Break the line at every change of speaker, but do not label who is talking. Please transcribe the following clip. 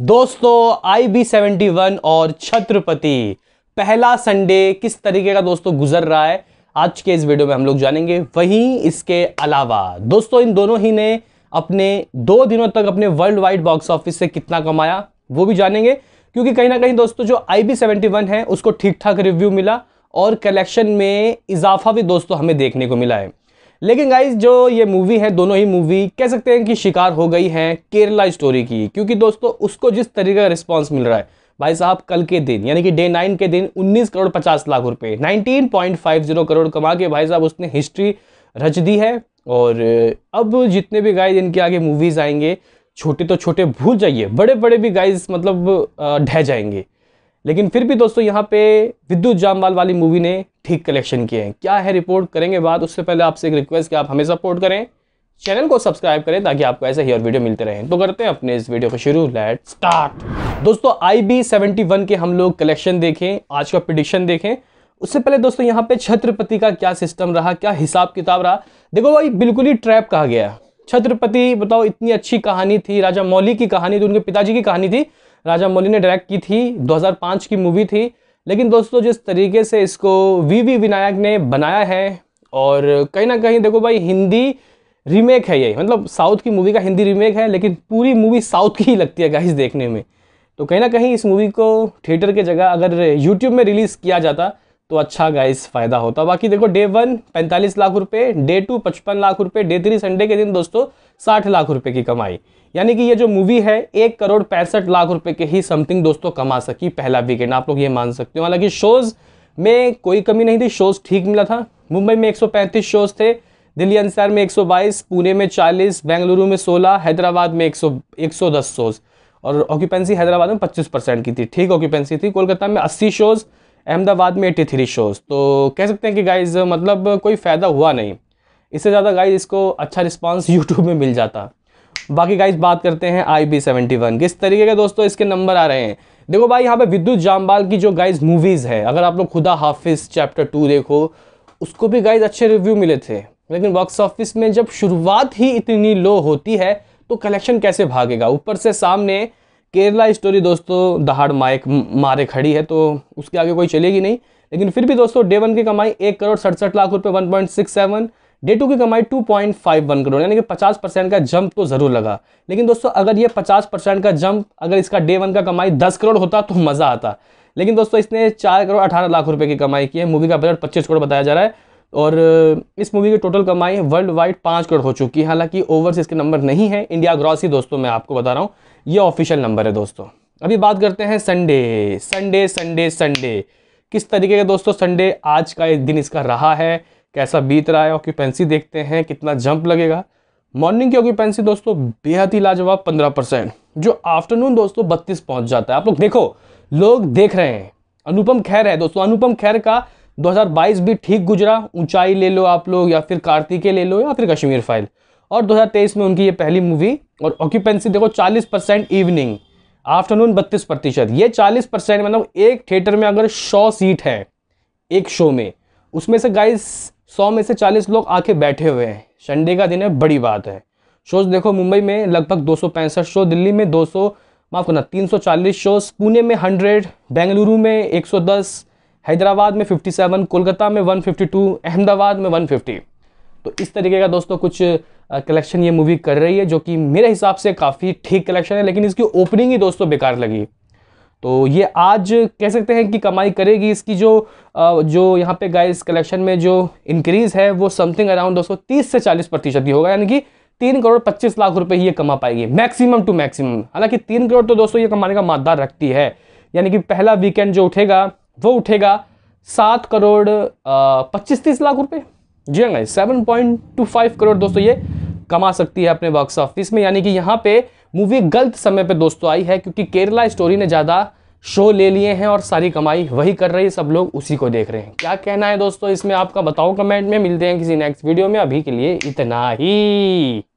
दोस्तों आई B seventy one और छत्रपति पहला संडे किस तरीके का दोस्तों गुजर रहा है आज के इस वीडियो में हम लोग जानेंगे वहीं इसके अलावा दोस्तों इन दोनों ही ने अपने दो दिनों तक अपने वर्ल्ड वाइड बॉक्स ऑफिस से कितना कमाया वो भी जानेंगे क्योंकि कहीं ना कहीं दोस्तों जो आई बी सेवेंटी वन है उसको ठीक ठाक रिव्यू मिला और कलेक्शन में इजाफा भी दोस्तों हमें देखने को मिला है लेकिन गाइज जो ये मूवी है दोनों ही मूवी कह सकते हैं कि शिकार हो गई है केरला स्टोरी की क्योंकि दोस्तों उसको जिस तरीके का रिस्पॉन्स मिल रहा है भाई साहब कल के दिन यानी कि डे नाइन के दिन 19 करोड़ 50 लाख रुपए 19.50 करोड़ कमा के भाई साहब उसने हिस्ट्री रच दी है और अब जितने भी गाइज इनके आगे मूवीज़ आएंगे छोटे तो छोटे भूल जाइए बड़े बड़े भी गाइज मतलब ढह जाएंगे लेकिन फिर भी दोस्तों यहाँ पे विद्युत जामवाल वाली मूवी ने ठीक कलेक्शन किए हैं क्या है रिपोर्ट करेंगे बात उससे पहले आपसे एक रिक्वेस्ट कि आप हमें सपोर्ट करें चैनल को सब्सक्राइब करें ताकि आपको ऐसे ही और वीडियो मिलते रहें तो करते हैं अपने इस वीडियो को शुरू लेट स्टार्ट दोस्तों आई बी सेवेंटी वन के हम लोग कलेक्शन देखें आज का प्रिडिक्शन देखें उससे पहले दोस्तों यहाँ पे छत्रपति का क्या सिस्टम रहा क्या हिसाब किताब रहा देखो भाई बिल्कुल ही ट्रैप कहा गया छत्रपति बताओ इतनी अच्छी कहानी थी राजा मौली की कहानी थी उनके पिताजी की कहानी थी राजा मौली ने डायरेक्ट की थी 2005 की मूवी थी लेकिन दोस्तों जिस तरीके से इसको वी वी विनायक ने बनाया है और कहीं ना कहीं देखो भाई हिंदी रीमेक है ये मतलब साउथ की मूवी का हिंदी रीमेक है लेकिन पूरी मूवी साउथ की ही लगती है गाइस देखने में तो कहीं ना कहीं इस मूवी को थिएटर के जगह अगर यूट्यूब में रिलीज़ किया जाता तो अच्छा गाइस फायदा होता बाकी देखो डे वन पैंतालीस लाख रुपए डे टू पचपन लाख रुपए डे थ्री संडे के दिन दोस्तों साठ लाख रुपए की कमाई यानी कि ये जो मूवी है एक करोड़ पैंसठ लाख रुपए के ही समथिंग दोस्तों कमा सकी पहला वीकेंड आप लोग ये मान सकते हो हालांकि शोज़ में कोई कमी नहीं थी शोज़ ठीक मिला था मुंबई में एक शोज़ थे दिल्ली अंसार में 122 पुणे में 40 बेंगलुरु में 16 हैदराबाद में 100 सौ शोज़ और ऑक्यूपेंसी हैदराबाद में 25 परसेंट की थी ठीक ऑक्यूपेंसी थी कोलकाता में 80 शोज़ अहमदाबाद में 83 शोज़ तो कह सकते हैं कि गाइज़ मतलब कोई फ़ायदा हुआ नहीं इससे ज़्यादा गाइज़ इसको अच्छा रिस्पांस यूट्यूब में मिल जाता बाकी गाइज बात करते हैं आई बी सेवेंटी वन किस तरीके के दोस्तों इसके नंबर आ रहे हैं देखो भाई यहाँ पे विद्युत जामबाल की जो गाइज मूवीज़ है अगर आप लोग खुदा हाफिज़ चैप्टर टू देखो उसको भी गाइज अच्छे रिव्यू मिले थे लेकिन बॉक्स ऑफिस में जब शुरुआत ही इतनी लो होती है तो कलेक्शन कैसे भागेगा ऊपर से सामने केरला स्टोरी दोस्तों दहाड़ माए मारे खड़ी है तो उसके आगे कोई चलेगी नहीं लेकिन फिर भी दोस्तों डे वन की कमाई एक करोड़ सड़सठ लाख रुपये one point six seven day two की कमाई two point five one crore यानी कि पचास परसेंट का जंप तो ज़रूर लगा लेकिन दोस्तों अगर ये पचास परसेंट का जंप अगर इसका डे वन का कमाई दस करोड़ होता तो मज़ा आता लेकिन दोस्तों इसने चार करोड़ अठारह लाख रुपये की कमाई की है मूवी का बजट पच्चीस करोड़ बताया जा रहा है और इस मूवी की टोटल कमाई वर्ल्ड वाइड पाँच करोड़ हो चुकी है हालांकि ओवर्स इसके नंबर नहीं है इंडिया ग्रॉस ही दोस्तों मैं आपको बता रहा हूँ ये ऑफिशियल नंबर है दोस्तों अभी बात करते हैं संडे संडे संडे संडे किस तरीके का दोस्तों संडे आज का एक दिन इसका रहा है कैसा बीत रहा है ऑक्यूपेंसी देखते हैं कितना जंप लगेगा मॉर्निंग की ऑक्यूपेंसी दोस्तों बेहद ही लाजवाब पंद्रह परसेंट जो आफ्टरनून दोस्तों बत्तीस पहुंच जाता है आप लोग देखो लोग देख रहे हैं अनुपम खैर है दोस्तों अनुपम खैर का 2022 भी ठीक गुजरा ऊंचाई ले लो आप लोग या फिर कार्तिके ले लो या फिर कश्मीर फाइल और 2023 में उनकी ये पहली मूवी और ऑक्यूपेंसी देखो 40 परसेंट इवनिंग आफ्टरनून 32 प्रतिशत ये 40 परसेंट मतलब एक थिएटर में अगर 100 सीट है एक शो में उसमें से गाइस 100 में से 40 लोग आके बैठे हुए हैं संडे का दिन है बड़ी बात है शोज देखो मुंबई में लगभग दो शो दिल्ली में दो माफ़ करना तीन शोज पुणे में हंड्रेड बेंगलुरु में एक हैदराबाद में 57 कोलकाता में 152 अहमदाबाद में 150 तो इस तरीके का दोस्तों कुछ कलेक्शन ये मूवी कर रही है जो कि मेरे हिसाब से काफ़ी ठीक कलेक्शन है लेकिन इसकी ओपनिंग ही दोस्तों बेकार लगी तो ये आज कह सकते हैं कि कमाई करेगी इसकी जो जो यहाँ पे गाइस कलेक्शन में जो इंक्रीज़ है वो समथिंग अराउंड दोस्तों तीस से चालीस प्रतिशत ही होगा यानी कि तीन करोड़ पच्चीस लाख रुपए ये कमा पाएगी मैक्सिमम टू मैक्सिमम हालांकि तीन करोड़ तो दोस्तों ये कमाने का मादा रखती है यानी कि पहला वीकेंड जो उठेगा वो उठेगा सात करोड़ पच्चीस तीस लाख रुपए जी हाँ guys seven point two five crore दोस्तों ये कमा सकती है अपने बॉक्स ऑफिस में यानी कि यहाँ पे मूवी गलत समय पे दोस्तों आई है क्योंकि केरला स्टोरी ने ज़्यादा शो ले लिए हैं और सारी कमाई वही कर रही है सब लोग उसी को देख रहे हैं क्या कहना है दोस्तों इसमें आपका बताओ कमेंट में मिलते हैं किसी नेक्स्ट वीडियो में अभी के लिए इतना ही